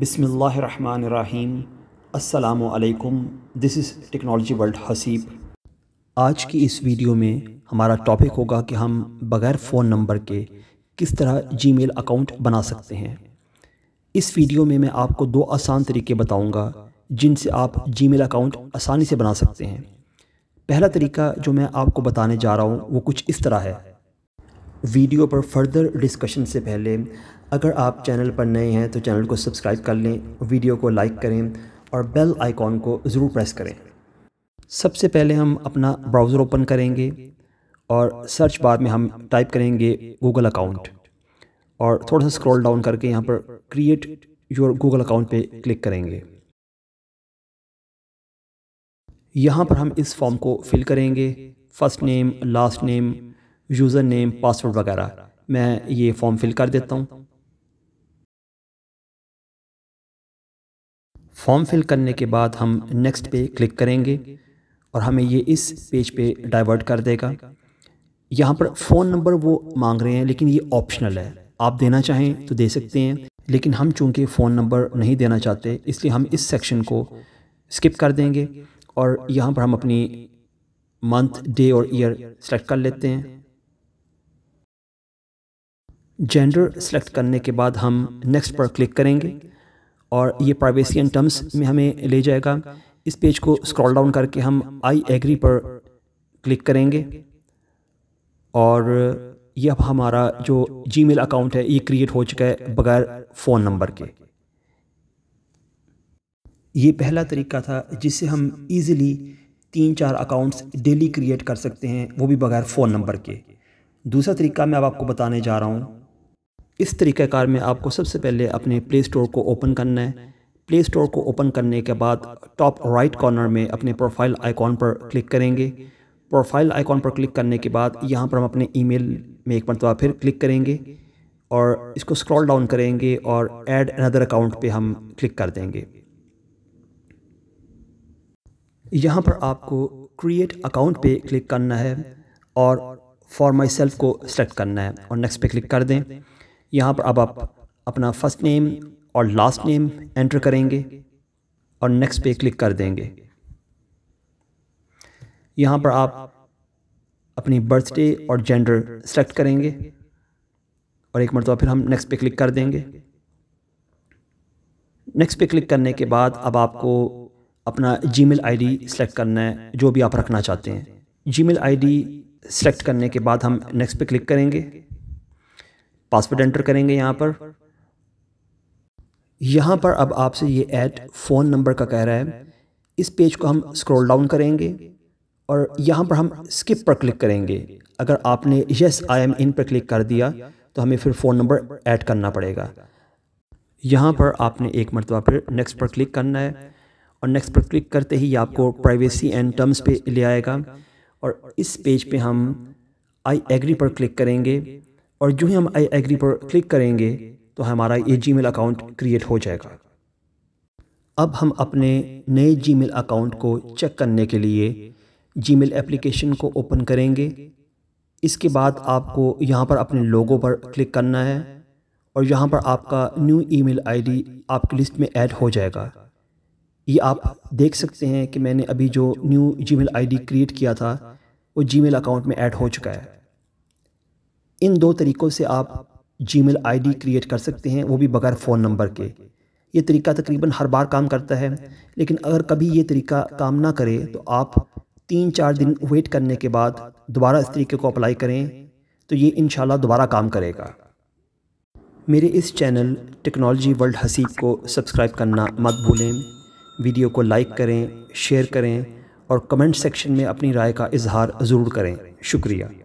बिसमीम असलकम this is technology world Haseeb आज की इस वीडियो में हमारा टॉपिक होगा कि हम बग़ैर फ़ोन नंबर के किस तरह जीमेल अकाउंट बना सकते हैं इस वीडियो में मैं आपको दो आसान तरीके बताऊंगा जिनसे आप जीमेल अकाउंट आसानी से बना सकते हैं पहला तरीका जो मैं आपको बताने जा रहा हूँ वो कुछ इस तरह है वीडियो पर फर्दर डिस्कशन से पहले अगर आप चैनल पर नए हैं तो चैनल को सब्सक्राइब कर लें वीडियो को लाइक करें और बेल आइकॉन को ज़रूर प्रेस करें सबसे पहले हम अपना ब्राउज़र ओपन करेंगे और सर्च बार में हम टाइप करेंगे गूगल अकाउंट और थोड़ा सा स्क्रॉल डाउन करके यहाँ पर क्रिएट योर गूगल अकाउंट पे क्लिक करेंगे यहाँ पर हम इस फॉर्म को फिल करेंगे first name last name user name password वगैरह मैं ये फॉर्म फिल कर देता हूँ फॉर्म फिल करने के बाद हम नेक्स्ट पे क्लिक करेंगे और हमें ये इस पेज पे डाइवर्ट कर देगा यहाँ पर फ़ोन नंबर वो मांग रहे हैं लेकिन ये ऑप्शनल है आप देना चाहें तो दे सकते हैं लेकिन हम चूंकि फ़ोन नंबर नहीं देना चाहते इसलिए हम इस सेक्शन को स्किप कर देंगे और यहाँ पर हम अपनी मंथ डे और ईयर सेलेक्ट कर लेते हैं जेंडर सेलेक्ट करने के बाद हम नेक्स्ट पर क्लिक करेंगे और ये प्राइवेसी एंड टर्म्स में हमें ले जाएगा इस पेज को स्क्रॉल डाउन करके हम आई एग्री पर क्लिक करेंगे और ये अब हमारा जो जीमेल अकाउंट है ये क्रिएट हो चुका है बगैर फ़ोन नंबर के ये पहला तरीका था जिससे हम इजीली तीन चार अकाउंट्स डेली क्रिएट कर सकते हैं वो भी बगैर फ़ोन नंबर के दूसरा तरीका मैं अब आपको बताने जा रहा हूँ इस तरीक़ाकार में आपको सबसे पहले अपने प्ले स्टोर को ओपन करना है प्ले स्टोर को ओपन करने के बाद टॉप राइट कॉर्नर में अपने प्रोफाइल आइकॉन पर क्लिक करेंगे प्रोफाइल आइकॉन पर क्लिक करने के बाद यहाँ पर हम अपने ईमेल में एक मरतबा फिर क्लिक करेंगे और इसको स्क्रॉल डाउन करेंगे और ऐड अनदर अकाउंट पे हम क्लिक कर देंगे यहाँ पर आपको क्रिएट अकाउंट पे क्लिक करना है और फॉर माई सेल्फ को सेलेक्ट करना है और नेक्स्ट पे क्लिक कर दें यहाँ पर अब आप अपना फ़र्स्ट नेम और लास्ट नेम एंटर करेंगे और नेक्स्ट पे क्लिक कर देंगे यहाँ पर आप अपनी बर्थडे और जेंडर सेलेक्ट करेंगे और एक मरतबा फिर हम नेक्स्ट पे क्लिक कर देंगे नेक्स्ट पे क्लिक करने के बाद अब आपको अपना Gmail ID select करना है जो भी आप रखना चाहते हैं Gmail ID select करने के बाद हम नेक्स्ट पे क्लिक करेंगे पासवर्ड एंटर करेंगे यहाँ पर यहाँ पर अब आपसे ये ऐड फ़ोन नंबर का कह रहा है इस पेज को हम स्क्रॉल डाउन करेंगे और यहाँ पर हम स्किप पर क्लिक करेंगे अगर आपने यस आई एम इन पर क्लिक कर दिया तो हमें फिर फ़ोन नंबर ऐड करना पड़ेगा यहाँ पर आपने एक मरतबा फिर नेक्स्ट पर क्लिक करना है और नेक्स्ट पर क्लिक करते ही आपको प्राइवेसी एंड टर्म्स पे ले आएगा और इस पेज पे हम आई एग्री पर क्लिक करेंगे और जो ही हम आई एग्री पर क्लिक करेंगे तो हमारा ये जी अकाउंट क्रिएट हो जाएगा अब हम अपने नए जी अकाउंट को चेक करने के लिए जी एप्लीकेशन को ओपन करेंगे इसके बाद आपको यहाँ पर अपने लोगों पर क्लिक करना है और यहाँ पर आपका न्यू ईमेल आईडी आपकी लिस्ट में ऐड हो जाएगा ये आप देख सकते हैं कि मैंने अभी जो न्यू जी मेल क्रिएट किया था वो जी अकाउंट में ऐड हो चुका है इन दो तरीक़ों से आप जी मेल आई क्रिएट कर सकते हैं वो भी बगैर फ़ोन नंबर के ये तरीका तकरीबन हर बार काम करता है लेकिन अगर कभी ये तरीका काम ना करे तो आप तीन चार दिन वेट करने के बाद दोबारा इस तरीके को अप्लाई करें तो ये इन दोबारा काम करेगा मेरे इस चैनल टेक्नोलॉजी वर्ल्ड हसीब को सब्सक्राइब करना मत भूलें वीडियो को लाइक करें शेयर करें और कमेंट सेक्शन में अपनी राय का इजहार ज़रूर करें शुक्रिया